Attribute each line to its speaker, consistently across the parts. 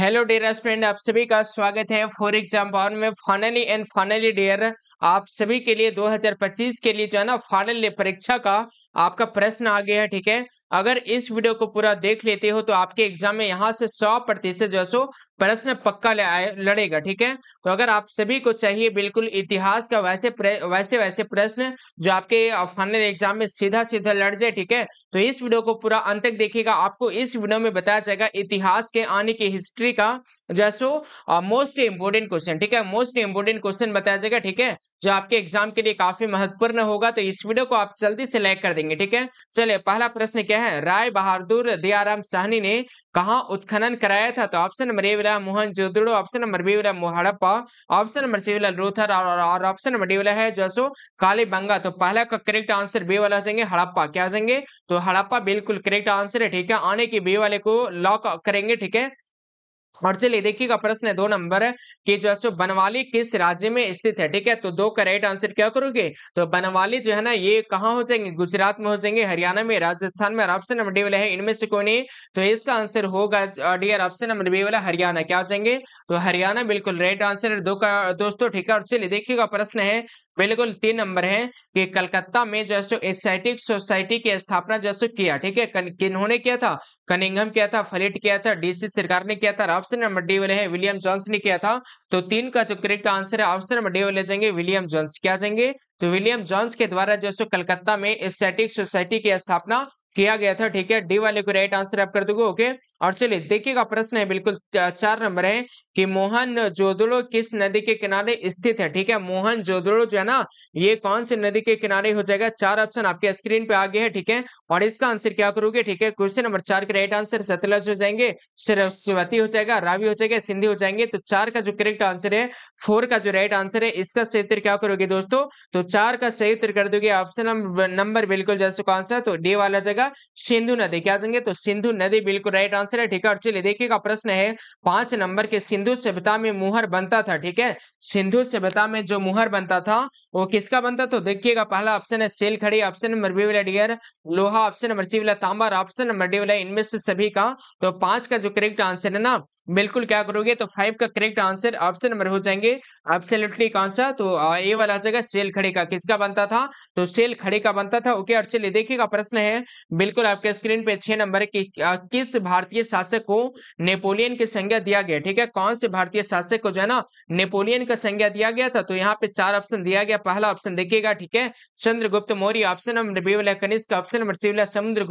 Speaker 1: Hello dear student आप सभी का स्वागत है फॉर एग्जाम पावर में फाइनली एंड फाइनली डियर आप सभी के लिए 2025 के लिए जो है ना फाइनल परीक्षा का आपका प्रश्न आ गया है ठीक है अगर इस वीडियो को पूरा देख लेते हो तो आपके एग्जाम में यहाँ से सौ प्रतिशत जो है सो प्रश्न पक्का ले लड़ेगा ठीक है तो अगर आप सभी को चाहिए बिल्कुल इतिहास का वैसे वैसे वैसे प्रश्न जो आपके फाइनल एग्जाम में सीधा सीधा लड़ जाए ठीक है तो इस वीडियो को पूरा अंत तक देखिएगा आपको इस वीडियो में बताया जाएगा इतिहास के आने की हिस्ट्री का जो मोस्ट इंपोर्टेंट क्वेश्चन ठीक है मोस्ट इंपोर्टेंट क्वेश्चन बताया जाएगा ठीक है जो आपके एग्जाम के लिए काफी महत्वपूर्ण होगा तो इस वीडियो को आप जल्दी से लाइक कर देंगे ठीक है चलिए पहला प्रश्न क्या है राय बहादुर दियाराम साहनी ने कहा उत्खनन कराया था तो ऑप्शन नंबर ए वाला मोहन जोदड़ो ऑप्शन नंबर बी वाला मोहड़प्पा ऑप्शन नंबर सी वाला रोथर और ऑप्शन नंबर डी वाला है काली बंगा तो पहला का करेक्ट आंसर बी वाला हो जाएंगे हड़प्पा क्या हो जाएंगे तो हड़प्पा बिल्कुल करेक्ट आंसर है ठीक है आने की बी वाले को लॉक करेंगे ठीक है और चलिए देखिएगा प्रश्न है दो नंबर की कि जो है सो बनवाली किस राज्य में स्थित है ठीक है तो दो का राइट आंसर क्या करोगे तो बनवाली जो है ना ये कहाँ हो जाएंगे गुजरात में हो जाएंगे हरियाणा में राजस्थान में और ऑप्शन नंबर डी वाला है इनमें से कोई नहीं तो इसका आंसर होगा डियर ऑप्शन नंबर बी वाला हरियाणा क्या हो जाएंगे तो हरियाणा बिल्कुल राइट आंसर दो का दोस्तों ठीक है और चलिए देखिएगा प्रश्न है बिल्कुल तीन नंबर है कि कलकत्ता में जो है सोसाइटी की स्थापना जो है किया ठीक है किन्होंने किया था कनिंगम किया था फलिट किया था डीसी सरकार ने किया था ऑप्शन नंबर डी वाले है विलियम जॉन्स ने किया था तो तीन का जो करेक्ट आंसर है ऑप्शन नंबर डी वाले जाएंगे विलियम जॉन्स क्या जाएंगे तो विलियम जॉन्स के द्वारा जो कलकत्ता में एसाइटिक सोसाइटी की स्थापना किया गया था ठीक है डी वाले को राइट आंसर आप कर दोगे ओके और चलिए देखिएगा प्रश्न है बिल्कुल चार नंबर है कि मोहन जोदड़ो किस नदी के किनारे स्थित है ठीक है मोहन जोदड़ो जो है ना ये कौन से नदी के किनारे हो जाएगा चार ऑप्शन आपके स्क्रीन पे आगे है ठीक है और इसका आंसर क्या करोगे ठीक है क्वेश्चन नंबर चार के राइट आंसर सतलज हो जाएंगे सरस्वती हो जाएगा रावी हो जाएगा सिंधी हो जाएंगे तो चार का जो करेक्ट आंसर है फोर का जो राइट आंसर है इसका सही उत्तर क्या करोगे दोस्तों तो चार का सही उत्तर कर दोगे ऑप्शन नंबर बिल्कुल जैसे कौन सा तो डी वाला जगह जाएगा सिंधु नदी क्या संगे? तो सिंधु नदी बिल्कुल राइट आंसर है ठीक है और चलिए देखिएगा प्रश्न है पांच नंबर के सिंधु सभ्यता में मुहर बनता था ठीक है सिंधु सभ्यता में जो मुहर बनता था वो किसका बनता तो देखिएगा पहला ऑप्शन है सेल खड़ी ऑप्शन नंबर बी वाला डियर लोहा ऑप्शन नंबर सी वाला तांबर ऑप्शन नंबर डी वाला इनमें से सभी का तो पांच का जो करेक्ट आंसर है ना बिल्कुल क्या करोगे तो फाइव का करेक्ट आंसर ऑप्शन नंबर हो जाएंगे एब्सोल्युटली कौन सा तो ए वाला जगह सेल खड़े का किसका बनता था तो सेल खड़े का बनता था ओके और चलिए देखिएगा प्रश्न है बिल्कुल आपके स्क्रीन पे छह नंबर कि किस भारतीय शासक को नेपोलियन की संज्ञा दिया गया ठीक है कौन से भारतीय शासक को जो है ना नेपोलियन का संज्ञा दिया गया था तो यहाँ पे चार ऑप्शन दिया गया पहला ऑप्शन देखिएगा ठीक है Chandragupta Maurya option number B वाला कनिष्क ऑप्शन नंबर सी वाला समुद्र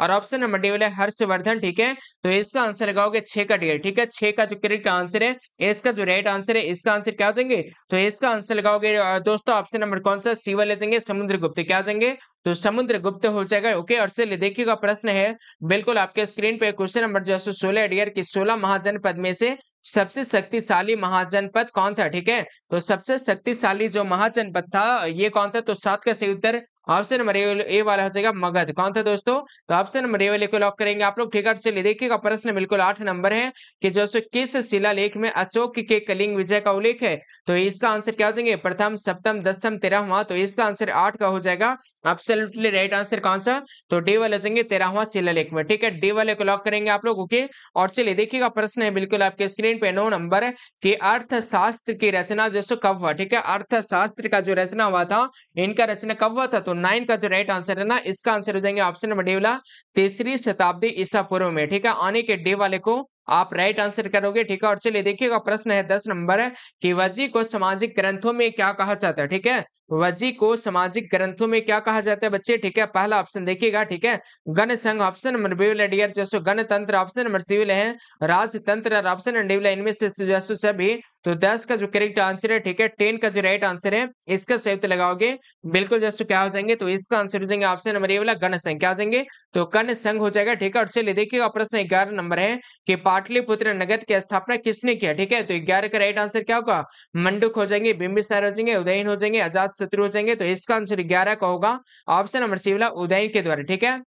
Speaker 1: और ऑप्शन नंबर डी वाला हर्षवर्धन ठीक है तो इसका आंसर लगाओगे छे का डी ठीक है छे का जो करेक्ट आंसर है इसका जो राइट आंसर है इसका आंसर क्या हो जाएंगे तो इसका आंसर लगाओगे दोस्तों ऑप्शन नंबर कौन सा सी वाले देंगे समुद्र क्या जाएंगे तो समुद्र गुप्त हो जाएगा ओके और चलिए देखिएगा प्रश्न है बिल्कुल आपके स्क्रीन पे क्वेश्चन नंबर जो है सोलह डियर की सोलह महाजनपद में से सबसे शक्तिशाली महाजनपद कौन था ठीक है तो सबसे शक्तिशाली जो महाजनपद था ये कौन था तो सात का सही उत्तर ऑप्शन नंबर ए वाला हो जाएगा मगध कौन था दोस्तों तो ऑप्शन नंबर ए वाले को लॉक करेंगे आप लोग ठीक है चलिए देखिएगा प्रश्न बिल्कुल आठ नंबर है कि दोस्तों किस लेख में अशोक के कलिंग विजय का उल्लेख है तो इसका आंसर क्या हो जाएंगे प्रथम सप्तम दसम तेरहवा तो इसका आंसर आठ का हो जाएगा एब्सोल्युटली राइट आंसर कौन सा तो डी वाले हो जाएंगे तेरहवा शिलालेख में ठीक है डी वाले को लॉक करेंगे आप लोग ओके और चलिए देखिएगा प्रश्न है बिल्कुल आपके स्क्रीन पे नौ नंबर की अर्थशास्त्र की रचना जैसे कब हुआ ठीक है अर्थशास्त्र का जो रचना हुआ था इनका रचना कब हुआ था तो नाइन का जो राइट आंसर है ना इसका आंसर हो जाएंगे ऑप्शन नंबर डी वाला तीसरी शताब्दी ईसा पूर्व में ठीक है आने के डे वाले को आप राइट आंसर करोगे ठीक है और चलिए देखिएगा प्रश्न है दस नंबर कि वजी को सामाजिक ग्रंथों में क्या कहा जाता है ठीक है वजी को सामाजिक ग्रंथों में क्या कहा जाता है बच्चे ठीक है पहला ऑप्शन देखिएगा ठीक है गण संघ ऑप्शन नंबर बी वाला डियर जैसो गणतंत्र ऑप्शन नंबर सिविल है राजतंत्र ऑप्शन नंबर डी इनमें से जैसो सभी तो दस का जो करेक्ट आंसर है ठीक है टेन का जो राइट आंसर है इसका संयुक्त लगाओगे बिल्कुल जस्ट क्या हो जाएंगे तो इसका आंसर हो जाएंगे ऑप्शन नंबर ए वाला गण संघ क्या हो जाएंगे तो कर्ण संघ हो जाएगा ठीक है और चलिए देखिएगा प्रश्न ग्यारह नंबर है कि पाटलिपुत्र नगर की स्थापना किसने किया ठीक है तो ग्यारह का राइट आंसर क्या होगा मंडुक हो जाएंगे बिंबिसार हो जाएंगे उदयन हो जाएंगे आजाद शत्रु हो जाएंगे तो इसका आंसर ग्यारह का होगा ऑप्शन नंबर सी वाला उदयन के द्वारा ठीक है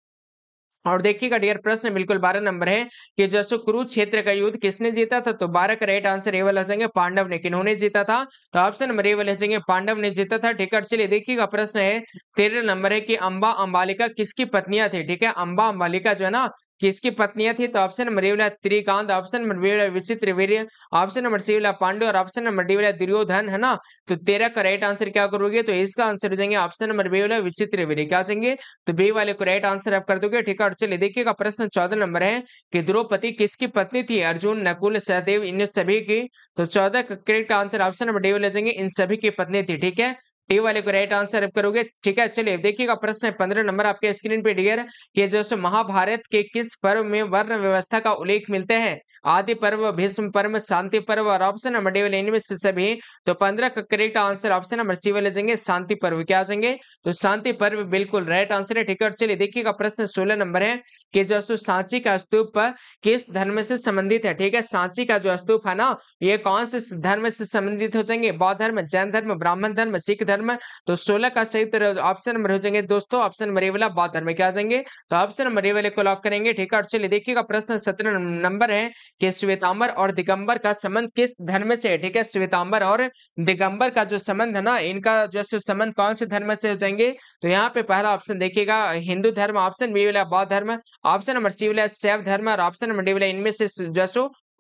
Speaker 1: और देखिएगा डियर प्रश्न बिल्कुल बारह नंबर है कि जैसे कुरु क्षेत्र का युद्ध किसने जीता था तो बारह का राइट आंसर ए वाला जाएंगे पांडव ने किन्होंने जीता था तो ऑप्शन नंबर ए वाले जाएंगे पांडव ने जीता था ठीक है चलिए देखिएगा प्रश्न है तेरह नंबर है कि अंबा अंबालिका किसकी पत्नियां थी ठीक है अंबा अंबालिका जो है ना किसकी पत्नियां थी तो ऑप्शन नंबर ए वाला त्रिकांत ऑप्शन नंबर बी वाला विचित्र वीर ऑप्शन नंबर सी वाला पांडु और ऑप्शन नंबर डी वाला दुर्योधन है ना तो तेरह का राइट आंसर क्या करोगे तो इसका आंसर हो जाएंगे ऑप्शन नंबर बी वाला विचित्र वीर क्या चाहिए तो बी वाले को राइट आंसर आप कर दोगे ठीक है और चलिए देखिएगा प्रश्न चौदह नंबर है कि द्रौपदी किसकी पत्नी थी अर्जुन नकुल सहदेव इन सभी की तो चौदह का correct answer option number D वाले जाएंगे इन सभी की पत्नी थी ठीक है डी वाले को राइट आंसर आप करोगे ठीक है चलिए देखिएगा प्रश्न है पंद्रह नंबर आपके स्क्रीन पे डियर ये जैसे महाभारत के किस पर्व में वर्ण व्यवस्था का उल्लेख मिलते हैं आदि पर्व भीष्म पर्व शांति पर्व और ऑप्शन नंबर डी वाले इनमें से सभी तो पंद्रह का correct answer option number C वाले जाएंगे शांति पर्व क्या आ जाएंगे तो शांति पर्व बिल्कुल राइट आंसर है ठीक है चलिए देखिएगा प्रश्न सोलह नंबर है कि जो सांची का स्तूप किस धर्म से संबंधित है ठीक है सांची का जो स्तूप है ना ये कौन से धर्म से संबंधित हो जाएंगे बौद्ध धर्म जैन धर्म ब्राह्मण धर्म सिख धर्म धर्म तो सोलह का सही तरह ऑप्शन नंबर हो जाएंगे दोस्तों ऑप्शन नंबर ए वाला बौद्ध धर्म क्या आ जाएंगे तो ऑप्शन नंबर ए वाले को लॉक करेंगे ठीक है और चलिए देखिएगा प्रश्न सत्रह नंबर है कि श्वेतांबर और दिगंबर का संबंध किस धर्म से है ठीक है श्वेतांबर और दिगंबर का जो संबंध है ना इनका जो संबंध कौन से धर्म से हो जाएंगे तो यहाँ पे पहला ऑप्शन देखिएगा हिंदू धर्म ऑप्शन बी वाला बौद्ध धर्म ऑप्शन नंबर सी वाला शैव धर्म और ऑप्शन नंबर डी वाला इनमें से जो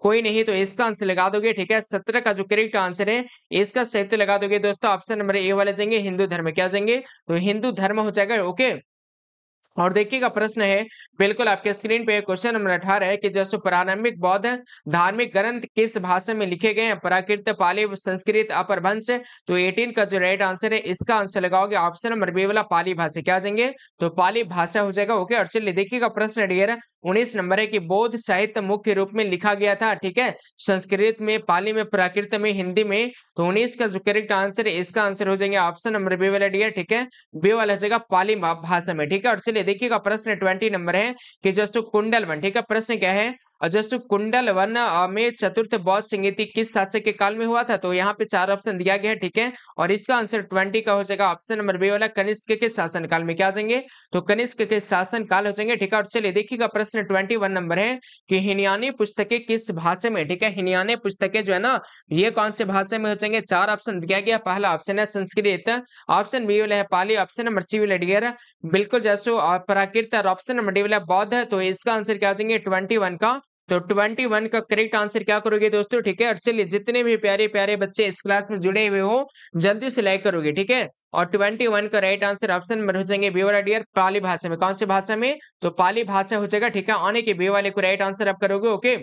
Speaker 1: कोई नहीं तो इसका आंसर लगा दोगे ठीक है सत्रह का जो करेक्ट आंसर है इसका सहित तो लगा दोगे दोस्तों ऑप्शन नंबर ए वाले जाएंगे हिंदू धर्म क्या जाएंगे तो हिंदू धर्म हो जाएगा ओके और देखिएगा प्रश्न है बिल्कुल आपके स्क्रीन पे क्वेश्चन नंबर अठारह है कि जैसे प्रारंभिक बौद्ध धार्मिक ग्रंथ किस भाषा में लिखे गए हैं प्राकृत पाली संस्कृत अपरभंश तो 18 का जो राइट आंसर है इसका आंसर लगाओगे ऑप्शन नंबर बी वाला पाली भाषा क्या जाएंगे तो पाली भाषा हो जाएगा ओके और चलिए देखिएगा प्रश्न डेयर उन्नीस नंबर है कि बौद्ध साहित्य मुख्य रूप में लिखा गया था ठीक है संस्कृत में पाली में प्राकृत में हिंदी में तो उन्नीस का जो करेक्ट आंसर है इसका आंसर हो जाएंगे ऑप्शन नंबर बी वाला डेयर ठीक है बी वाला हो जाएगा पाली भाषा में ठीक है और चलिए देखिएगा प्रश्न ट्वेंटी नंबर है कि जस्ट कुंडलवन ठीक है प्रश्न क्या है और जस्ट कुंडल वन में चतुर्थ बौद्ध संगीति किस शासक के काल में हुआ था तो यहाँ पे चार ऑप्शन दिया गया है ठीक है और इसका आंसर ट्वेंटी का हो जाएगा ऑप्शन नंबर बी वाला कनिष्क के शासन काल में क्या आ जाएंगे तो कनिष्क के शासन काल हो जाएंगे ठीक है और चलिए देखिएगा प्रश्न ट्वेंटी वन नंबर है कि हिनियाने पुस्तकें किस भाषा में ठीक है हिनियाने पुस्तकें जो है ना ये कौन से भाषा में हो जाएंगे चार ऑप्शन दिया गया पहला ऑप्शन है संस्कृत ऑप्शन बी वाला है पाली ऑप्शन नंबर सी वाला डियर बिल्कुल जैसो प्राकृत और ऑप्शन नंबर डी वाला बौद्ध है तो इसका आंसर क्या आ जाएंगे ट्वेंटी का तो 21 का करेक्ट आंसर क्या करोगे दोस्तों ठीक है और चलिए जितने भी प्यारे प्यारे बच्चे इस क्लास में जुड़े हुए हो जल्दी से लाइक करोगे ठीक है और 21 का राइट आंसर ऑप्शन में हो जाएंगे बी वाला डियर पाली भाषा में कौन सी भाषा में तो पाली भाषा हो जाएगा ठीक है आने के बी वाले को राइट आंसर आप करोगे ओके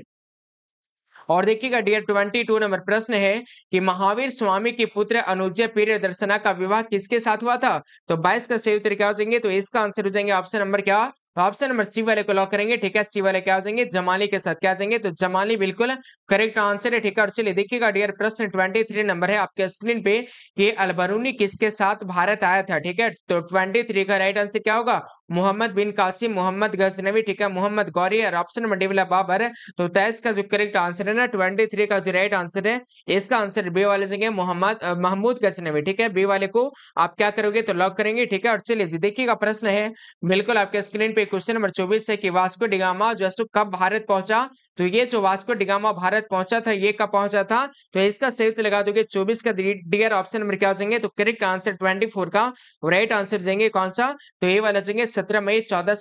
Speaker 1: और देखिएगा डियर ट्वेंटी टू नंबर प्रश्न है कि महावीर स्वामी के पुत्र अनुजय पीर दर्शना का विवाह किसके साथ हुआ था तो बाईस का सही उत्तर क्या हो जाएंगे तो इसका आंसर हो जाएंगे ऑप्शन नंबर क्या ऑप्शन नंबर सी वाले को लॉक करेंगे ठीक है सी वाले क्या हो जाएंगे जमाली के साथ क्या जाएंगे तो जमाली बिल्कुल करेक्ट आंसर है ठीक है और चलिए देखिएगा डियर प्रश्न ट्वेंटी थ्री नंबर है आपके स्क्रीन पे कि अलबरूनी किसके साथ भारत आया था ठीक है तो ट्वेंटी थ्री का राइट आंसर क्या होगा मोहम्मद बिन कासिम मोहम्मद गजनवी ठीक है मोहम्मद गौरी और ऑप्शन डी वाला बाबर तो तेईस का जो करेक्ट आंसर है ना ट्वेंटी थ्री का जो राइट आंसर है इसका आंसर बी वाले जगह मोहम्मद महमूद गजनवी ठीक है बी वाले को आप क्या करोगे तो लॉक करेंगे ठीक है और चलिए जी देखिएगा प्रश्न है बिल्कुल आपके स्क्रीन पे क्वेश्चन नंबर चौबीस है कि वास्को डिगामा जो कब भारत पहुंचा तो ये जो वास्को डिगामा भारत पहुंचा था ये कब पहुंचा था तो इसका तो लगा दोगे चौबीस का डियर ऑप्शन नंबर क्या हो जाएंगे तो करेक्ट आंसर ट्वेंटी फोर का राइट आंसर जाएंगे कौन सा तो ये वाला जाएंगे सत्रह मई चौदह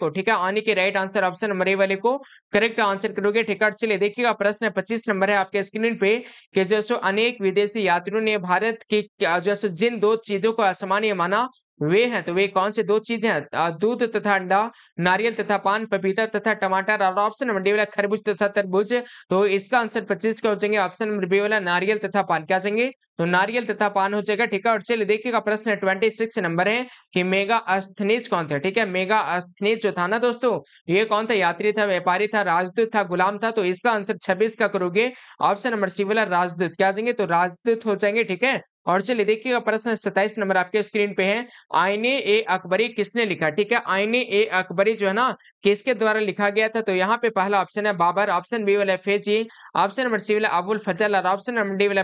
Speaker 1: को ठीक है आने के right answer option number A वाले को करेक्ट आंसर करोगे ठीक है चलिए देखिएगा प्रश्न पच्चीस नंबर है आपके स्क्रीन पे कि जैसे अनेक विदेशी यात्रियों ने भारत की जैसे जिन दो चीजों को असामान्य माना वे हैं तो वे कौन से दो चीजें हैं दूध तथा अंडा नारियल तथा पान पपीता तथा टमाटर और ऑप्शन नंबर डी वाला खरबूज तथा तरबूज तो इसका आंसर पच्चीस का हो जाएंगे ऑप्शन नंबर बी वाला नारियल तथा पान क्या जाएंगे तो नारियल तथा पान हो जाएगा ठीक है और चलिए देखिएगा प्रश्न ट्वेंटी सिक्स नंबर है कि मेगा अस्थनीज कौन था ठीक है मेगा अस्थनीज जो था ना दोस्तों ये कौन था यात्री था व्यापारी था राजदूत था गुलाम था तो इसका आंसर छब्बीस का करोगे ऑप्शन नंबर सी वाला राजदूत क्या जाएंगे तो राजदूत हो जाएंगे ठीक है और चलिए देखिएगा प्रश्न सत्ताईस नंबर आपके स्क्रीन पे है आईने ए अकबरी किसने लिखा ठीक है आईने ए अकबरी जो है ना किसके द्वारा लिखा गया था तो यहाँ पे पहला ऑप्शन है बाबर ऑप्शन बी वाला फेजी ऑप्शन नंबर सी वाला अबुल फजल और ऑप्शन नंबर डी वाला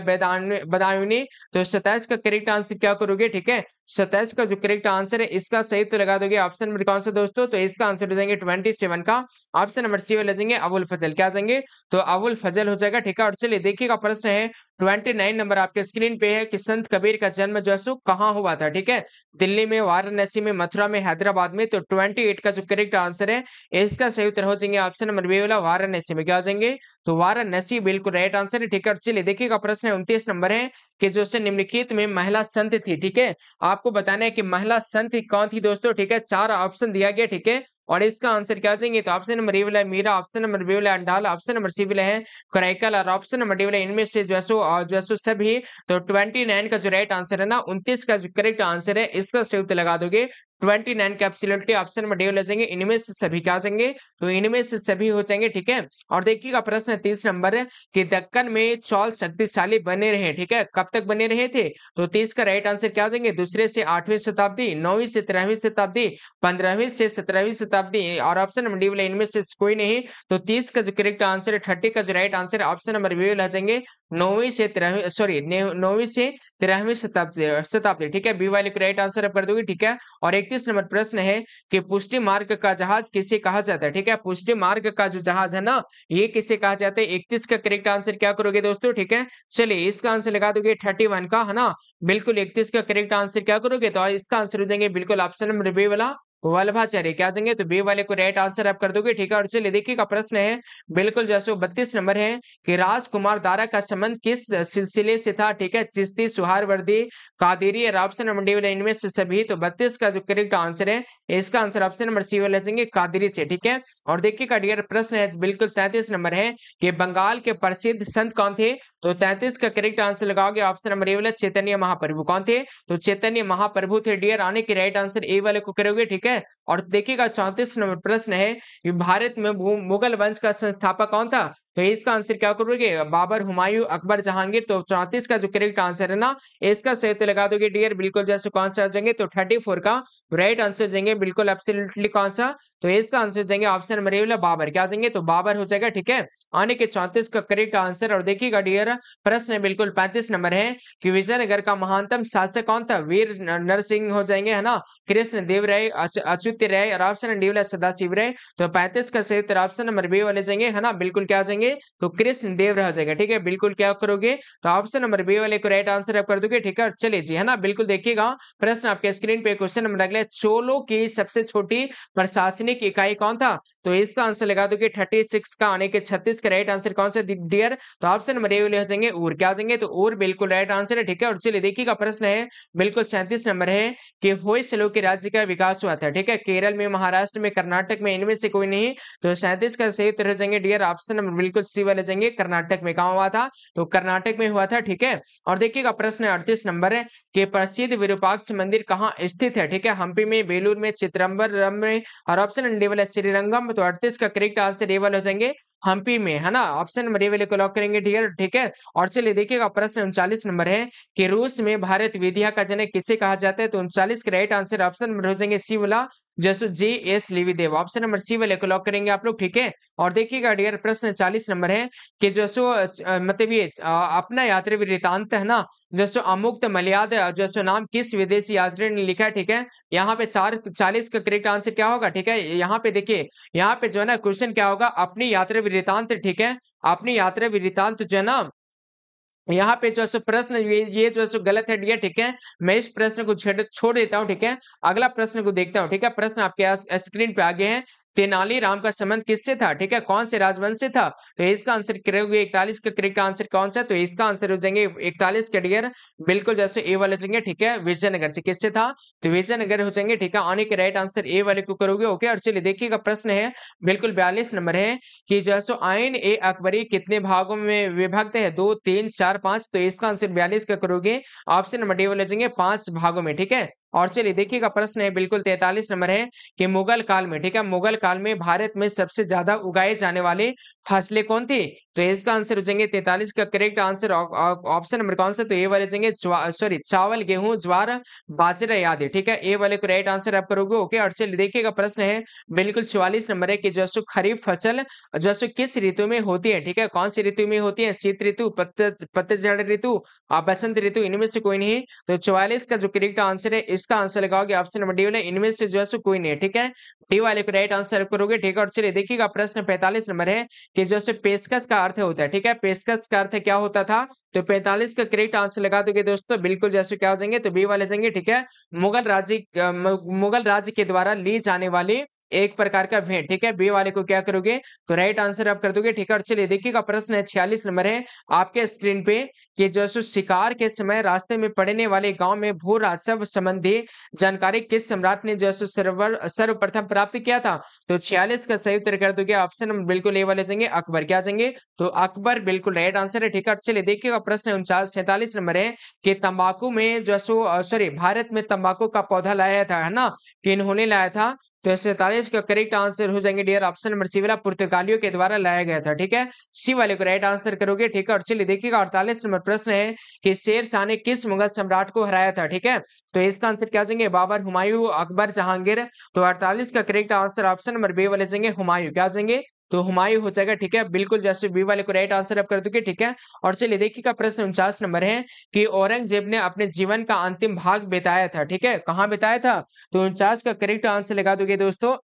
Speaker 1: बदायूनी तो सत्ताईस का करेक्ट आंसर क्या करोगे ठीक है सत्ताईस का जो करेक्ट आंसर है इसका सही तो लगा दोगे ऑप्शन नंबर कौन सा दोस्तों तो इसका आंसर हो जाएंगे ट्वेंटी सेवन का ऑप्शन नंबर सी ले जाएंगे अबुल फजल क्या जाएंगे तो अबुल फजल हो जाएगा ठीक है और चलिए देखिएगा प्रश्न है ट्वेंटी नाइन नंबर आपके स्क्रीन पे है कि संत कबीर का जन्म जो है सो कहाँ हुआ था ठीक है दिल्ली में वाराणसी में मथुरा में हैदराबाद में तो ट्वेंटी एट का जो करेक्ट आंसर है इसका सही उत्तर हो जाएंगे ऑप्शन नंबर बी वाला वाराणसी में क्या हो जाएंगे तो वाराणसी बिल्कुल राइट आंसर है ठीक है चलिए देखिएगा प्रश्न उन्तीस नंबर है कि जो से निम्नलिखित में महिला संत थी ठीक है आपको बताना है कि महिला संत कौन थी दोस्तों ठीक है चार ऑप्शन दिया गया ठीक है और इसका आंसर क्या देंगे तो ऑप्शन नंबर ए वाला है मीरा ऑप्शन नंबर बी वाला अंडाल ऑप्शन नंबर सी वाला है क्राइकल और ऑप्शन नंबर डी वाला इनमें से जो है सो जो है सो सभी तो 29 का जो राइट आंसर है ना 29 का जो करेक्ट आंसर है इसका संयुक्त लगा दोगे ट्वेंटी नाइन कैप्सूलेट ऑप्शन में डे हो जाएंगे इनमें से सभी क्या हो जाएंगे तो इनमें से सभी हो जाएंगे ठीक है और देखिएगा प्रश्न तीस नंबर है कि दक्कन में चौल शक्तिशाली बने रहे ठीक है कब तक बने रहे थे तो तीस का राइट आंसर क्या हो जाएंगे दूसरे से आठवीं शताब्दी नौवीं से तेरहवीं शताब्दी पंद्रहवीं से सत्रहवीं शताब्दी और ऑप्शन नंबर डी वाला इनमें से कोई नहीं तो तीस का जो करेक्ट आंसर है थर्टी का जो राइट आंसर है ऑप्शन नंबर बी वाला जाएंगे नौवीं से तेरहवीं सॉरी नौवीं से तेरहवीं शताब्दी शताब्दी ठीक है बी वाले को राइट आंसर कर दोगे ठीक है और एक इकतीस नंबर प्रश्न है कि पुष्टि मार्ग का जहाज किसे कहा जाता है ठीक है पुष्टि मार्ग का जो जहाज है ना ये किसे कहा जाता है इकतीस का करेक्ट आंसर क्या करोगे दोस्तों ठीक है चलिए इसका आंसर लगा दोगे थर्टी वन का है ना बिल्कुल इकतीस का करेक्ट आंसर क्या करोगे तो इसका आंसर देंगे बिल्कुल ऑप्शन नंबर बी वाला वल्लभाचार्य क्या देंगे तो बी वाले को राइट आंसर आप कर दोगे ठीक है और चलिए देखिएगा प्रश्न है बिल्कुल जैसे बत्तीस नंबर है कि राजकुमार दारा का संबंध किस सिलसिले से था ठीक है चिश्ती सुहारवर्दी कादेरी और ऑप्शन नंबर डी वाले इनमें से सभी तो बत्तीस का जो करेक्ट आंसर है इसका आंसर ऑप्शन नंबर सी वाले जाएंगे कादेरी से ठीक है और देखिएगा डियर प्रश्न है बिल्कुल तैतीस नंबर है कि बंगाल के प्रसिद्ध संत कौन थे तो तैतीस का करेक्ट आंसर लगाओगे ऑप्शन नंबर ए वाला चैतन्य महाप्रभु कौन थे तो चैतन्य महाप्रभु थे डियर आने के राइट आंसर ए वाले को करोगे ठीक है है और देखिएगा चौंतीस नंबर प्रश्न है कि भारत में मुगल वंश का संस्थापक कौन था तो इसका आंसर क्या करोगे बाबर हुमायूं अकबर जहांगीर तो चौंतीस का जो करेक्ट आंसर है ना इसका सहित लगा दोगे डियर बिल्कुल जैसे कौन सा जाएंगे तो थर्टी फोर का राइट आंसर देंगे बिल्कुल एब्सोल्युटली कौन सा तो इसका आंसर देंगे ऑप्शन नंबर ए वाला बाबर क्या देंगे तो बाबर हो जाएगा ठीक है आने के चौंतीस का करेक्ट आंसर और देखिएगा डियर प्रश्न बिल्कुल पैंतीस नंबर है कि विजयनगर का महानतम शासक कौन था वीर नरसिंह हो जाएंगे है ना कृष्ण देव राय अच्युत राय और ऑप्शन डी वाला सदाशिव राय तो पैंतीस का उत्तर ऑप्शन नंबर बी वाले जाएंगे है ना बिल्कुल क्या जाएंगे करोगे तो कृष्ण देव रह जाएगा ठीक है बिल्कुल क्या करोगे तो ऑप्शन नंबर बी वाले को राइट आंसर आप कर दोगे ठीक है चले जी है ना बिल्कुल देखिएगा प्रश्न आपके स्क्रीन पे क्वेश्चन नंबर अगले चोलो की सबसे छोटी प्रशासनिक इकाई कौन था तो इसका आंसर लगा दोगे थर्टी सिक्स का आने के छत्तीस का राइट आंसर कौन सा डियर तो ऑप्शन नंबर ए वाले हो जाएंगे ऊर क्या जाएंगे तो ऊर बिल्कुल राइट आंसर है ठीक है और चलिए देखिएगा प्रश्न है बिल्कुल सैंतीस नंबर है कि होई स्लो के राज्य का विकास हुआ था ठीक है केरल में महाराष्ट्र में कर्नाटक में इनमें से कोई नहीं तो सैंतीस का सही तरह जाएंगे डियर ऑप्शन नंबर बिल्कुल बिल्कुल सी वाले जाएंगे कर्नाटक में कहा हुआ था तो कर्नाटक में हुआ था ठीक है और देखिएगा प्रश्न अड़तीस नंबर है कि प्रसिद्ध विरूपाक्ष मंदिर कहाँ स्थित है ठीक है हम्पी में बेलूर में चित्रम्बर में और ऑप्शन एंड वाला श्रीरंगम तो अड़तीस का करेक्ट आंसर ए वाले हो जाएंगे हम्पी में है ना ऑप्शन नंबर ए वाले को लॉक करेंगे ठीक है ठीक है और चलिए देखिएगा प्रश्न उनचालीस नंबर है कि रूस में भारत विधिया का जनक किसे कहा जाता है तो उनचालीस का राइट आंसर ऑप्शन नंबर हो जाएंगे सी वाला जैसे J S Dev option number C वाले को लॉक करेंगे आप लोग ठीक है और देखिएगा डियर प्रश्न चालीस नंबर है कि जैसो मतलब ये अपना यात्री वृतांत है ना जैसो अमुक्त मलयाद जैसो नाम किस विदेशी यात्री ने लिखा है ठीक है यहाँ पे चार चालीस का करेक्ट आंसर क्या होगा ठीक है यहाँ पे देखिए यहाँ पे जो है ना क्वेश्चन क्या होगा अपनी यात्रा वृतांत ठीक है अपनी यात्रा वृतांत जो है ना यहाँ पे जो है सो प्रश्न ये ये जो है सो गलत है डियर ठीक है मैं इस प्रश्न को छोड़ देता हूँ ठीक है अगला प्रश्न को देखता हूँ ठीक है प्रश्न आपके स्क्रीन पे आगे है तेनाली राम का संबंध किससे था ठीक है कौन से राजवंश से था तो इसका आंसर करोगे इकतालीस का करेक्ट आंसर कौन सा तो इसका आंसर हो जाएंगे इकतालीस के डियर बिल्कुल जैसे ए वाले हो जाएंगे ठीक है विजयनगर से किससे था तो विजयनगर हो जाएंगे ठीक है आने के राइट आंसर ए वाले को करोगे ओके और चलिए देखिएगा प्रश्न है बिल्कुल बयालीस नंबर है कि जो है आयन ए अकबरी कितने भागों में विभक्त है दो तीन चार पांच तो इसका आंसर बयालीस का करोगे ऑप्शन नंबर डी वाले जाएंगे पांच भागों में ठीक है और चलिए देखिएगा प्रश्न है बिल्कुल तैतालीस नंबर है कि मुगल काल में ठीक है मुगल काल में भारत में सबसे ज्यादा उगाए जाने वाले फसलें कौन थी तो इसका आंसर हो जाएंगे तैतालीस का करेक्ट आंसर ऑप्शन नंबर कौन सा तो ए वाले जाएंगे सॉरी चावल गेहूं ज्वार बाजरा याद है ठीक है ए वाले को राइट आंसर आप करोगे ओके और चलिए देखिएगा प्रश्न है बिल्कुल चौवालीस नंबर है कि जो है खरीफ फसल जो है किस ऋतु में होती है ठीक है कौन सी ऋतु में होती है शीत ऋतु पतझड़ ऋतु बसंत ऋतु इनमें से कोई नहीं तो चौवालीस का जो करेक्ट आंसर है इसका आंसर लगाओगे ऑप्शन नंबर डी वाले इनमें से जो है कोई नहीं ठीक है डी वाले को राइट आंसर करोगे ठीक है और चलिए देखिएगा प्रश्न 45 नंबर है कि जो से पेशकश का अर्थ होता है ठीक है पेशकश का अर्थ क्या होता था तो 45 का करेक्ट आंसर लगा दोगे दोस्तों बिल्कुल जैसे क्या हो जाएंगे तो बी वाले जाएंगे ठीक है मुगल राज्य मुगल राज्य के द्वारा ली जाने वाली एक प्रकार का भेंट ठीक है बी वाले को क्या करोगे तो राइट आंसर आप कर दोगे ठीक है और चलिए देखिएगा प्रश्न है छियालीस नंबर है आपके स्क्रीन पे कि जो शिकार के समय रास्ते में पड़ने वाले गांव में भू राजस्व संबंधी जानकारी किस सम्राट ने जो सर्वर सर्वप्रथम प्राप्त किया था तो छियालीस का सही उत्तर कर दोगे ऑप्शन बिल्कुल ए वाले जाएंगे अकबर क्या जाएंगे तो अकबर बिल्कुल राइट आंसर है ठीक है चलिए देखिएगा प्रश्न उनचास सैतालीस नंबर है कि तंबाकू में जो सॉरी भारत में तंबाकू का पौधा लाया था है ना कि इन्होंने लाया था तो सैतालीस का करेक्ट आंसर हो जाएंगे डियर ऑप्शन नंबर सी वाला पुर्तगालियों के द्वारा लाया गया था ठीक है सी वाले को राइट आंसर करोगे ठीक है और चलिए देखिएगा अड़तालीस नंबर प्रश्न है कि शेर शाह ने किस मुगल सम्राट को हराया था ठीक है तो इसका आंसर क्या हो जाएंगे बाबर हुमायूं अकबर जहांगीर तो अड़तालीस का correct answer option number B वाले जाएंगे हुमायूं क्या हो जाएंगे तो हुमायूं हो जाएगा ठीक है बिल्कुल जैसे बी वाले को राइट आंसर आप कर दोगे ठीक है और चलिए देखिए का प्रश्न उनचास नंबर है कि औरंगजेब ने अपने जीवन का अंतिम भाग बिताया था ठीक है कहाँ बिताया था तो उनचास का करेक्ट आंसर लगा दोगे दोस्तों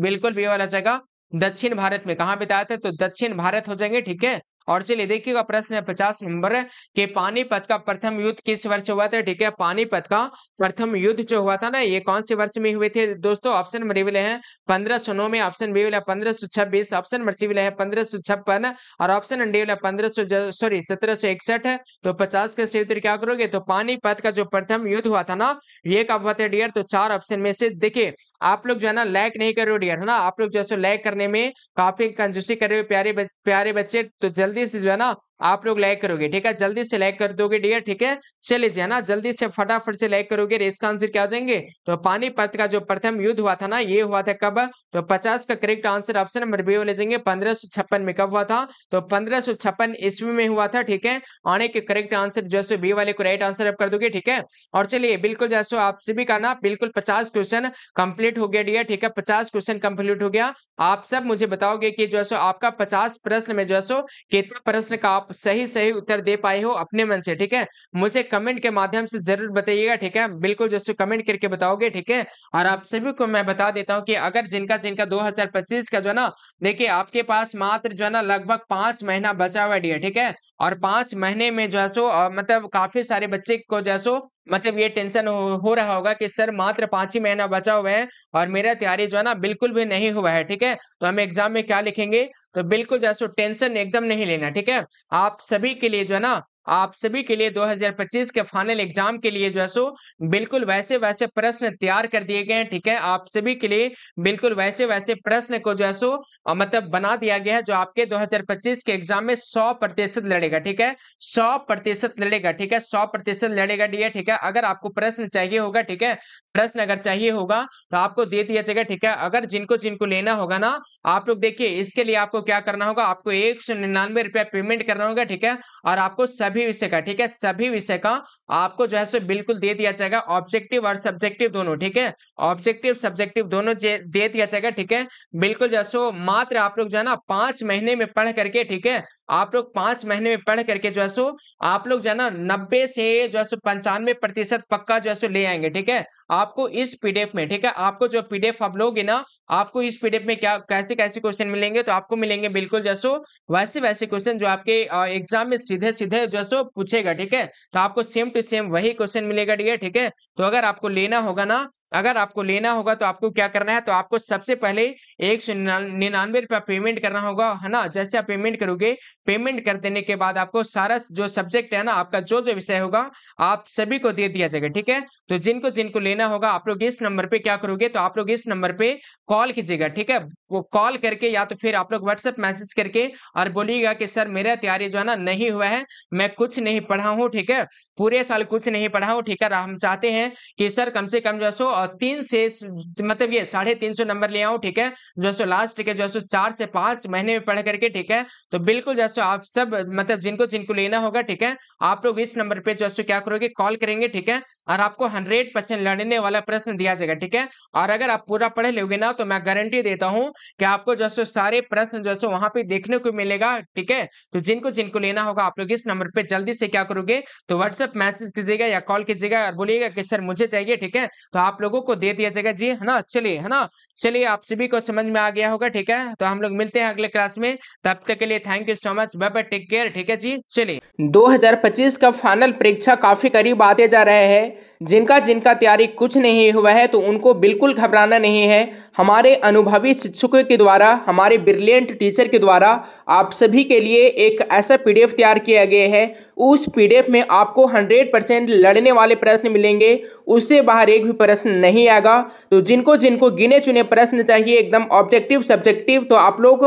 Speaker 1: बिल्कुल बी वाला जाएगा दक्षिण भारत में कहा बिताया था तो दक्षिण भारत हो जाएंगे ठीक है और चलिए देखिएगा प्रश्न है पचास नंबर के पानीपत का प्रथम युद्ध किस वर्ष हुआ था ठीक है पानीपत का प्रथम युद्ध जो हुआ था ना ये कौन से वर्ष में हुए थे दोस्तों ऑप्शन नंबर वाले हैं पंद्रह सौ नौ में ऑप्शन बी वाला पंद्रह सौ छब्बीस ऑप्शन नंबर सी है पंद्रह सौ छप्पन और ऑप्शन डी वाला पंद्रह सौ सॉरी सत्रह सौ इकसठ तो पचास का सही उत्तर क्या करोगे तो पानीपत का जो प्रथम युद्ध हुआ था ना ये कब हुआ था डियर तो चार ऑप्शन में से देखिए आप लोग जो है ना लैक नहीं कर रहे हो डियर है ना आप लोग जो है लैक करने में काफी कंजूसी कर रहे हो प्यारे प्यारे बच्चे तो जल्दी प्रदेश जो है ना आप लोग लाइक करोगे ठीक है जल्दी से लाइक कर दोगे डियर ठीक है चले जाए ना जल्दी से फटाफट से लाइक करोगे रेस का आंसर क्या हो जाएंगे तो पानीपत का जो प्रथम युद्ध हुआ था ना ये हुआ था कब तो पचास का correct answer option number B ले जाएंगे पंद्रह में कब हुआ था तो पंद्रह ईस्वी में हुआ था ठीक है आने के करेक्ट आंसर जो है बी वाले को राइट आंसर आप कर दोगे ठीक है और चलिए बिल्कुल जैसे आप सभी का ना बिल्कुल पचास क्वेश्चन कंप्लीट हो गया डियर ठीक है पचास क्वेश्चन कंप्लीट हो गया आप सब मुझे बताओगे कि जो है आपका पचास प्रश्न में जो है कितना प्रश्न का आप आप सही सही उत्तर दे पाए हो अपने मन से ठीक है मुझे कमेंट के माध्यम से जरूर बताइएगा ठीक है बिल्कुल जैसे कमेंट करके बताओगे ठीक है और आप सभी को मैं बता देता हूँ कि अगर जिनका जिनका 2025 का जो है ना देखिए आपके पास मात्र जो है ना लगभग पांच महीना बचा हुआ है ठीक है और पांच महीने में जो है सो मतलब काफी सारे बच्चे को जो है सो मतलब ये टेंशन हो, हो रहा होगा कि सर मात्र पांच ही महीना बचा हुआ है और मेरा तैयारी जो है ना बिल्कुल भी नहीं हुआ है ठीक है तो हम एग्जाम में क्या लिखेंगे तो बिल्कुल जो है सो टेंशन एकदम नहीं लेना ठीक है आप सभी के लिए जो है ना आप सभी के लिए 2025 के फाइनल एग्जाम के लिए जो है सो बिल्कुल वैसे वैसे प्रश्न तैयार कर दिए गए हैं ठीक है आप सभी के लिए बिल्कुल वैसे वैसे प्रश्न को जो है सो मतलब बना दिया गया है जो आपके 2025 के एग्जाम में 100 प्रतिशत लड़ेगा ठीक है 100 प्रतिशत लड़ेगा ठीक है 100 प्रतिशत लड़ेगा डी ठीक है अगर आपको प्रश्न चाहिए होगा ठीक है प्रश्न अगर चाहिए होगा तो आपको दे दिया जाएगा ठीक है अगर जिनको जिनको लेना होगा ना आप लोग देखिए इसके लिए आपको क्या करना होगा आपको एक सौ निन्यानवे रुपया पेमेंट करना होगा ठीक है और आपको सभी सभी विषय का ठीक है सभी विषय का आपको जो है सो बिल्कुल दे दिया जाएगा ऑब्जेक्टिव और सब्जेक्टिव दोनों ठीक है ऑब्जेक्टिव सब्जेक्टिव दोनों दे दिया जाएगा ठीक है बिल्कुल जो है सो मात्र आप लोग जो है ना पांच महीने में पढ़ करके ठीक है आप लोग पांच महीने में पढ़ करके जो है सो आप लोग जो है ना नब्बे से जो है सो पंचानवे प्रतिशत पक्का जो है सो ले आएंगे ठीक है आपको इस पीडीएफ में ठीक है आपको जो पीडीएफ आप लोगे ना आपको इस पीडीएफ में क्या कैसे कैसे क्वेश्चन मिलेंगे तो आपको मिलेंगे बिल्कुल जैसो वैसे वैसे क्वेश्चन जो आपके एग्जाम में सीधे सीधे जैसो पूछेगा ठीक है तो आपको सेम टू सेम वही क्वेश्चन मिलेगा ठीक है ठीक है तो अगर आपको लेना होगा ना अगर आपको लेना होगा तो आपको क्या करना है तो आपको सबसे पहले एक सौ निन्यानवे रुपया पेमेंट करना होगा है ना जैसे आप पेमेंट करोगे पेमेंट कर देने के बाद आपको सारा जो सब्जेक्ट है ना आपका जो जो विषय होगा आप सभी को दे दिया जाएगा ठीक है तो जिनको जिनको लेना होगा आप लोग इस नंबर पे क्या करोगे तो आप लोग इस नंबर पे कॉल कीजिएगा ठीक है वो कॉल करके या तो फिर आप लोग व्हाट्सएप मैसेज करके और बोलिएगा कि सर मेरा तैयारी जो है ना नहीं हुआ है मैं कुछ नहीं पढ़ा हूँ ठीक है पूरे साल कुछ नहीं पढ़ा हूँ ठीक है हम चाहते हैं कि सर कम से कम जो सो तीन से मतलब ये साढ़े तीन सौ नंबर ले आऊँ ठीक है जो सो लास्ट के जो सो चार से पांच महीने में पढ़ करके ठीक है तो बिल्कुल जो सो तो आप सब मतलब जिनको जिनको लेना होगा ठीक है आप लोग इस नंबर पे जो है क्या करोगे कॉल करेंगे ठीक है और आपको हंड्रेड परसेंट लड़ने वाला प्रश्न दिया जाएगा ठीक है और अगर आप पूरा पढ़े लोगे ना तो मैं गारंटी देता हूँ कि आपको जो सारे प्रश्न जो वहां पर देखने को मिलेगा ठीक है तो जिनको जिनको लेना होगा आप लोग इस नंबर पर जल्दी से क्या करोगे तो व्हाट्सअप मैसेज कीजिएगा या कॉल कीजिएगा और बोलिएगा कि सर मुझे चाहिए ठीक है तो आप लोगों को दे दिया जाएगा जी है ना चलिए है ना चलिए आप सभी को समझ में आ गया होगा ठीक है तो हम लोग मिलते हैं अगले क्लास में तब तक के लिए thank you so much much bye bye take care ठीक है जी चलिए 2025 का फाइनल परीक्षा काफी करीब आते जा रहे हैं जिनका जिनका तैयारी कुछ नहीं हुआ है तो उनको बिल्कुल घबराना नहीं है हमारे अनुभवी शिक्षकों के द्वारा हमारे ब्रिलियंट टीचर के द्वारा आप सभी के लिए एक ऐसा पीडीएफ तैयार किया गया है उस पीडीएफ में आपको 100 परसेंट लड़ने वाले प्रश्न मिलेंगे उससे बाहर एक भी प्रश्न नहीं आएगा तो जिनको जिनको गिने चुने प्रश्न चाहिए एकदम ऑब्जेक्टिव सब्जेक्टिव तो आप लोग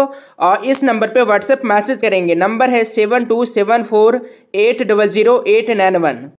Speaker 1: इस नंबर पर व्हाट्सएप मैसेज करेंगे नंबर है seven two seven four eight double zero eight nine one